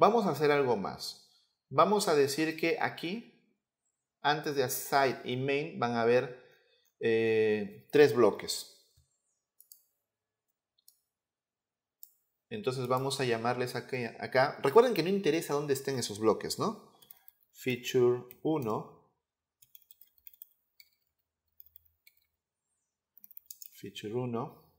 Vamos a hacer algo más. Vamos a decir que aquí, antes de aside y main, van a haber eh, tres bloques. Entonces vamos a llamarles acá, acá. Recuerden que no interesa dónde estén esos bloques, ¿no? Feature 1. Feature 1.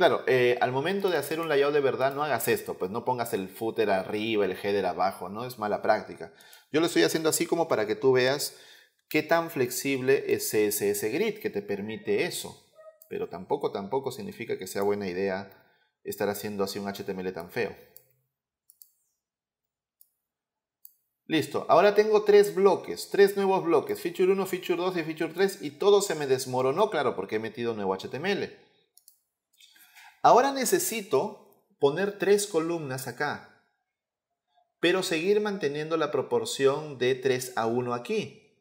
Claro, eh, al momento de hacer un layout de verdad no hagas esto, pues no pongas el footer arriba, el header abajo, no es mala práctica. Yo lo estoy haciendo así como para que tú veas qué tan flexible es CSS Grid que te permite eso. Pero tampoco, tampoco significa que sea buena idea estar haciendo así un HTML tan feo. Listo, ahora tengo tres bloques, tres nuevos bloques, feature 1, feature 2 y feature 3 y todo se me desmoronó, claro, porque he metido nuevo HTML. Ahora necesito poner tres columnas acá, pero seguir manteniendo la proporción de 3 a 1 aquí,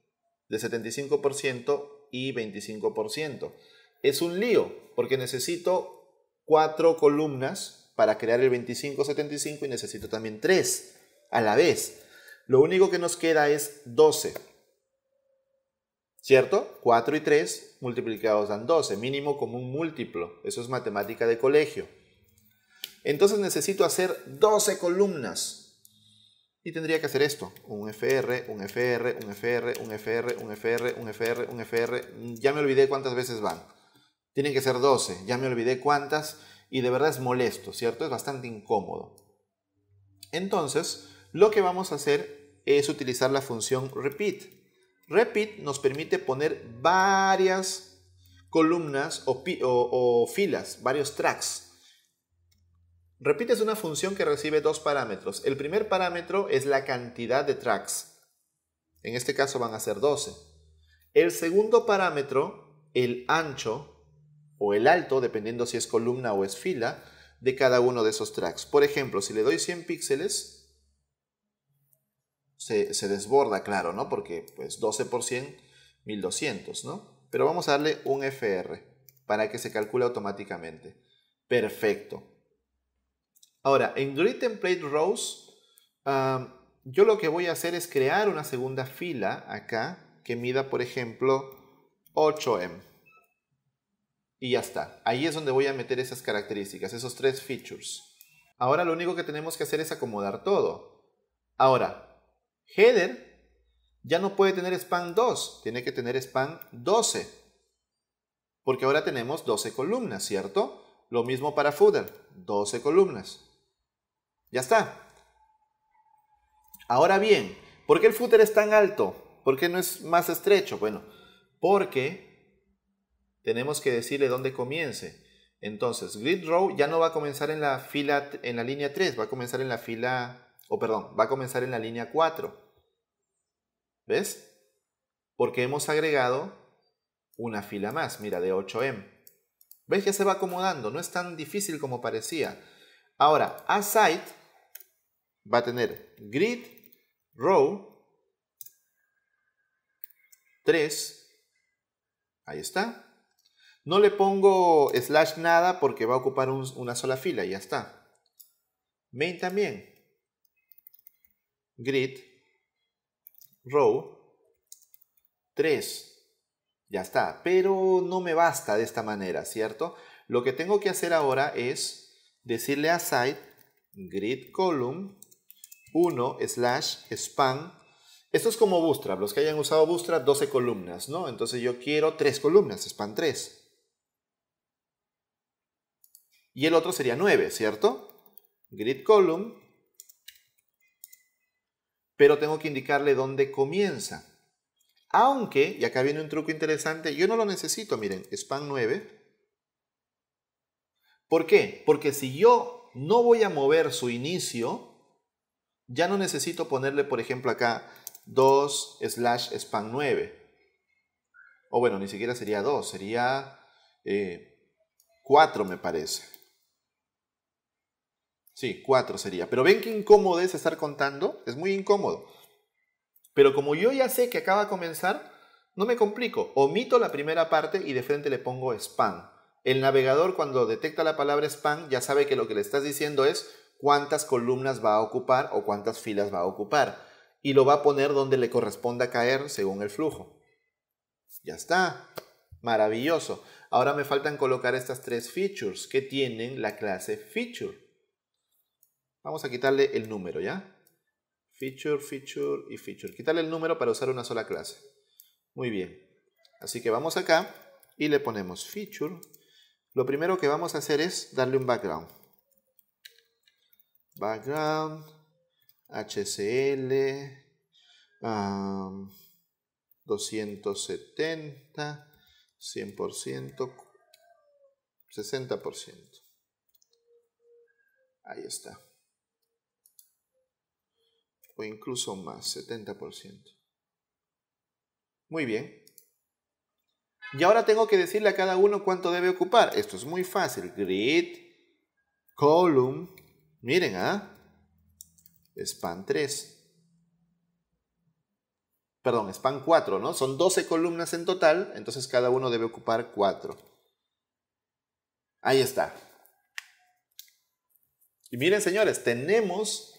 de 75% y 25%. Es un lío, porque necesito cuatro columnas para crear el 25-75 y necesito también 3 a la vez. Lo único que nos queda es 12. ¿Cierto? 4 y 3 multiplicados dan 12, mínimo común múltiplo. Eso es matemática de colegio. Entonces necesito hacer 12 columnas. Y tendría que hacer esto. Un FR, un FR, un FR, un FR, un FR, un FR, un FR. Ya me olvidé cuántas veces van. Tienen que ser 12. Ya me olvidé cuántas. Y de verdad es molesto, ¿cierto? Es bastante incómodo. Entonces, lo que vamos a hacer es utilizar la función repeat. Repeat nos permite poner varias columnas o, filas, varios tracks. Repeat es una función que recibe dos parámetros. El primer parámetro es la cantidad de tracks. En este caso van a ser 12. El segundo parámetro, el ancho o el alto, dependiendo si es columna o es fila, de cada uno de esos tracks. Por ejemplo, si le doy 100 píxeles, se, desborda, claro, ¿no? Porque pues 12 1200, ¿no? Pero vamos a darle un FR para que se calcule automáticamente. Perfecto. Ahora, en Grid Template Rows, yo lo que voy a hacer es crear una segunda fila acá que mida, por ejemplo, 8M. Y ya está. Ahí es donde voy a meter esas características, esos tres features. Ahora lo único que tenemos que hacer es acomodar todo. Ahora, header ya no puede tener span 2, tiene que tener span 12. Porque ahora tenemos 12 columnas, ¿cierto? Lo mismo para footer, 12 columnas. Ya está. Ahora bien, ¿por qué el footer es tan alto? ¿Por qué no es más estrecho? Bueno, porque tenemos que decirle dónde comience. Entonces, grid row ya no va a comenzar en la fila en la línea 3, va a comenzar en la fila o perdón, va a comenzar en la línea 4. ¿Ves? Porque hemos agregado una fila más, mira, de 8M. ¿Ves que se va acomodando? No es tan difícil como parecía. Ahora, aside va a tener grid, row, 3. Ahí está. No le pongo slash nada porque va a ocupar una sola fila y ya está. Main también grid row 3. Ya está, pero no me basta de esta manera, ¿cierto? Lo que tengo que hacer ahora es decirle a site grid column 1 slash span. Esto es como Bootstrap, los que hayan usado Bootstrap, 12 columnas, ¿no? Entonces yo quiero 3 columnas, span 3. Y el otro sería 9, ¿cierto? Grid column pero tengo que indicarle dónde comienza. Aunque, y acá viene un truco interesante, yo no lo necesito, miren, span 9. ¿Por qué? Porque si yo no voy a mover su inicio, ya no necesito ponerle, por ejemplo, acá 2 slash span 9. O bueno, ni siquiera sería 2, sería 4 eh, me parece. Sí, cuatro sería. Pero ven qué incómodo es estar contando. Es muy incómodo. Pero como yo ya sé que acaba de comenzar, no me complico. Omito la primera parte y de frente le pongo spam. El navegador cuando detecta la palabra spam ya sabe que lo que le estás diciendo es cuántas columnas va a ocupar o cuántas filas va a ocupar. Y lo va a poner donde le corresponda caer según el flujo. Ya está. Maravilloso. Ahora me faltan colocar estas tres features que tienen la clase feature. Vamos a quitarle el número, ¿ya? Feature, feature y feature. Quitarle el número para usar una sola clase. Muy bien. Así que vamos acá y le ponemos feature. Lo primero que vamos a hacer es darle un background. Background, HCL, 270, 100%, 60%. Ahí está o incluso más, 70%. Muy bien. Y ahora tengo que decirle a cada uno cuánto debe ocupar. Esto es muy fácil. Grid, column, miren, ¿ah? Span 3. Perdón, span 4, ¿no? Son 12 columnas en total, entonces cada uno debe ocupar 4. Ahí está. Y miren, señores, tenemos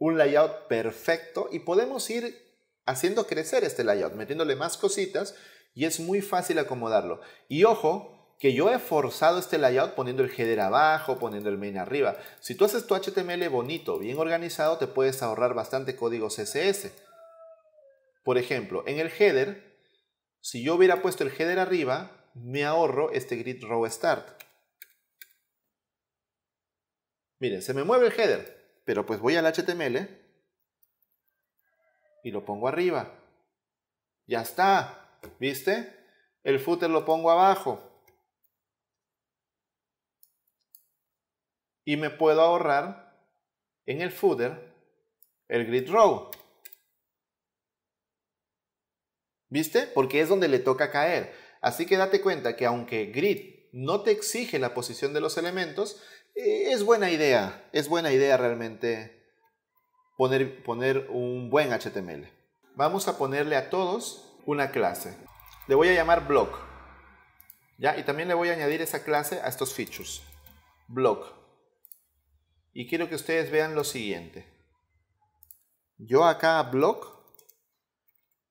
un layout perfecto y podemos ir haciendo crecer este layout, metiéndole más cositas y es muy fácil acomodarlo. Y ojo, que yo he forzado este layout poniendo el header abajo, poniendo el main arriba. Si tú haces tu HTML bonito, bien organizado, te puedes ahorrar bastante código CSS. Por ejemplo, en el header, si yo hubiera puesto el header arriba, me ahorro este grid row start. Miren, se me mueve el header. Pero pues voy al HTML y lo pongo arriba. Ya está. ¿Viste? El footer lo pongo abajo. Y me puedo ahorrar en el footer el grid row. ¿Viste? Porque es donde le toca caer. Así que date cuenta que aunque grid no te exige la posición de los elementos, eh, es buena idea, es buena idea realmente poner, poner un buen HTML. Vamos a ponerle a todos una clase. Le voy a llamar block. ¿ya? Y también le voy a añadir esa clase a estos features. Block. Y quiero que ustedes vean lo siguiente. Yo acá block,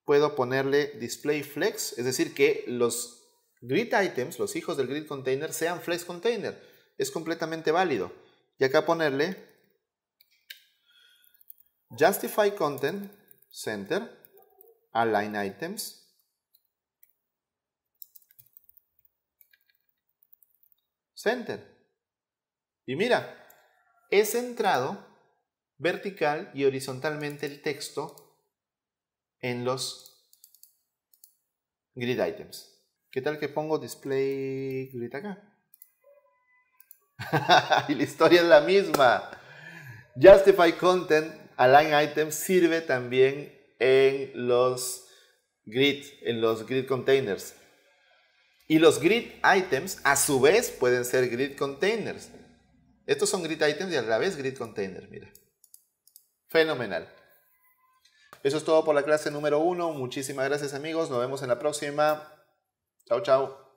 puedo ponerle display flex, es decir, que los grid items, los hijos del grid container, sean flex container es completamente válido. Y acá ponerle justify content center align items center. Y mira, he centrado vertical y horizontalmente el texto en los grid items. ¿Qué tal que pongo display grid acá? y la historia es la misma. Justify Content Align items sirve también en los grid, en los grid containers. Y los grid items a su vez pueden ser grid containers. Estos son grid items y a la vez grid containers, mira. Fenomenal. Eso es todo por la clase número uno. Muchísimas gracias amigos. Nos vemos en la próxima. Chao, chao.